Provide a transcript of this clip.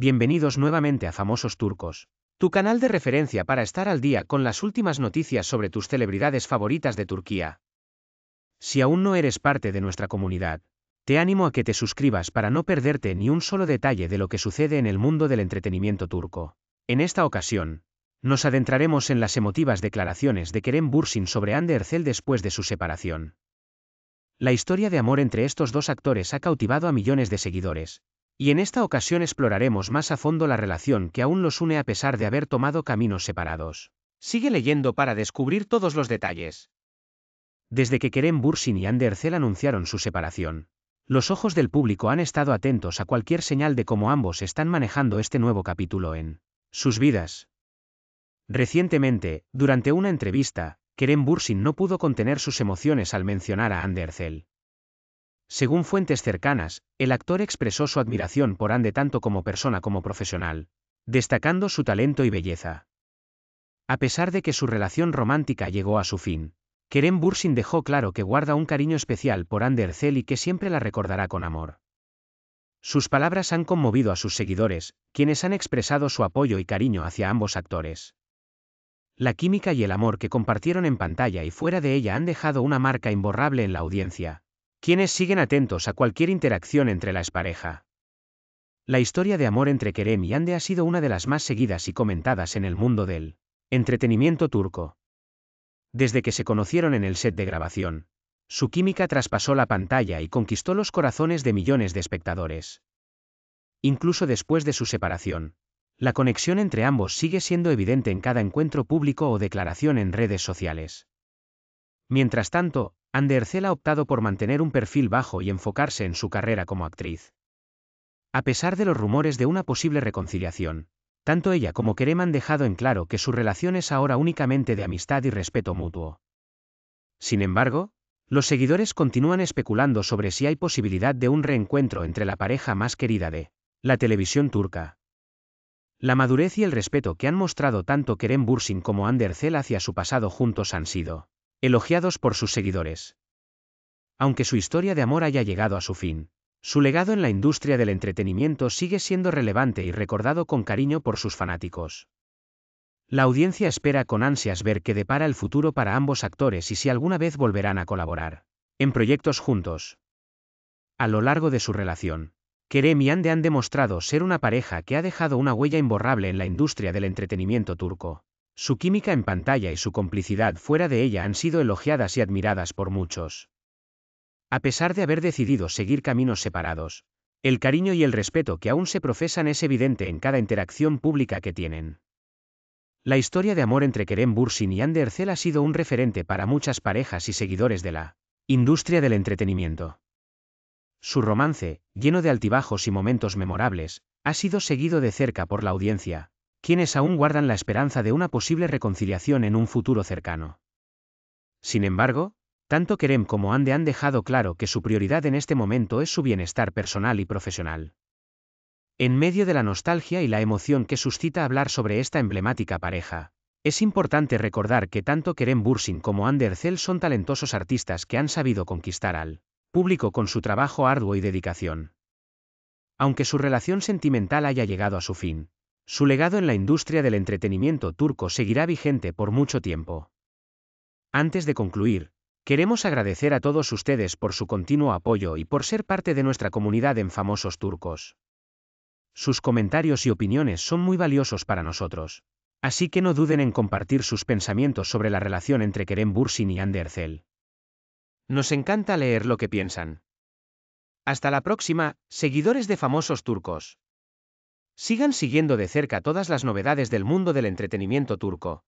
Bienvenidos nuevamente a Famosos Turcos, tu canal de referencia para estar al día con las últimas noticias sobre tus celebridades favoritas de Turquía. Si aún no eres parte de nuestra comunidad, te animo a que te suscribas para no perderte ni un solo detalle de lo que sucede en el mundo del entretenimiento turco. En esta ocasión, nos adentraremos en las emotivas declaraciones de Kerem Bursin sobre Hande después de su separación. La historia de amor entre estos dos actores ha cautivado a millones de seguidores, y en esta ocasión exploraremos más a fondo la relación que aún los une a pesar de haber tomado caminos separados. Sigue leyendo para descubrir todos los detalles. Desde que Kerem Bursin y Andercel anunciaron su separación, los ojos del público han estado atentos a cualquier señal de cómo ambos están manejando este nuevo capítulo en sus vidas. Recientemente, durante una entrevista, Kerem Bursin no pudo contener sus emociones al mencionar a Anderzel. Según fuentes cercanas, el actor expresó su admiración por Ande tanto como persona como profesional, destacando su talento y belleza. A pesar de que su relación romántica llegó a su fin, Kerem Bursin dejó claro que guarda un cariño especial por Ande Ercel y que siempre la recordará con amor. Sus palabras han conmovido a sus seguidores, quienes han expresado su apoyo y cariño hacia ambos actores. La química y el amor que compartieron en pantalla y fuera de ella han dejado una marca imborrable en la audiencia, quienes siguen atentos a cualquier interacción entre la expareja. La historia de amor entre Kerem y Ande ha sido una de las más seguidas y comentadas en el mundo del entretenimiento turco. Desde que se conocieron en el set de grabación, su química traspasó la pantalla y conquistó los corazones de millones de espectadores. Incluso después de su separación, la conexión entre ambos sigue siendo evidente en cada encuentro público o declaración en redes sociales. Mientras tanto, Andercel ha optado por mantener un perfil bajo y enfocarse en su carrera como actriz. A pesar de los rumores de una posible reconciliación, tanto ella como Kerem han dejado en claro que su relación es ahora únicamente de amistad y respeto mutuo. Sin embargo, los seguidores continúan especulando sobre si hay posibilidad de un reencuentro entre la pareja más querida de la televisión turca. La madurez y el respeto que han mostrado tanto Kerem Bursin como Andercel hacia su pasado juntos han sido elogiados por sus seguidores. Aunque su historia de amor haya llegado a su fin, su legado en la industria del entretenimiento sigue siendo relevante y recordado con cariño por sus fanáticos. La audiencia espera con ansias ver qué depara el futuro para ambos actores y si alguna vez volverán a colaborar, en proyectos juntos. A lo largo de su relación, Kerem y Ande han demostrado ser una pareja que ha dejado una huella imborrable en la industria del entretenimiento turco. Su química en pantalla y su complicidad fuera de ella han sido elogiadas y admiradas por muchos. A pesar de haber decidido seguir caminos separados, el cariño y el respeto que aún se profesan es evidente en cada interacción pública que tienen. La historia de amor entre Kerem Bursin y Ander ha sido un referente para muchas parejas y seguidores de la industria del entretenimiento. Su romance, lleno de altibajos y momentos memorables, ha sido seguido de cerca por la audiencia, quienes aún guardan la esperanza de una posible reconciliación en un futuro cercano. Sin embargo, tanto Kerem como Ande han dejado claro que su prioridad en este momento es su bienestar personal y profesional. En medio de la nostalgia y la emoción que suscita hablar sobre esta emblemática pareja, es importante recordar que tanto Kerem Bursin como Ander Zell son talentosos artistas que han sabido conquistar al público con su trabajo arduo y dedicación. Aunque su relación sentimental haya llegado a su fin, su legado en la industria del entretenimiento turco seguirá vigente por mucho tiempo. Antes de concluir, queremos agradecer a todos ustedes por su continuo apoyo y por ser parte de nuestra comunidad en Famosos Turcos. Sus comentarios y opiniones son muy valiosos para nosotros, así que no duden en compartir sus pensamientos sobre la relación entre Kerem Bursin y Anderzel. Nos encanta leer lo que piensan. Hasta la próxima, seguidores de famosos turcos. Sigan siguiendo de cerca todas las novedades del mundo del entretenimiento turco.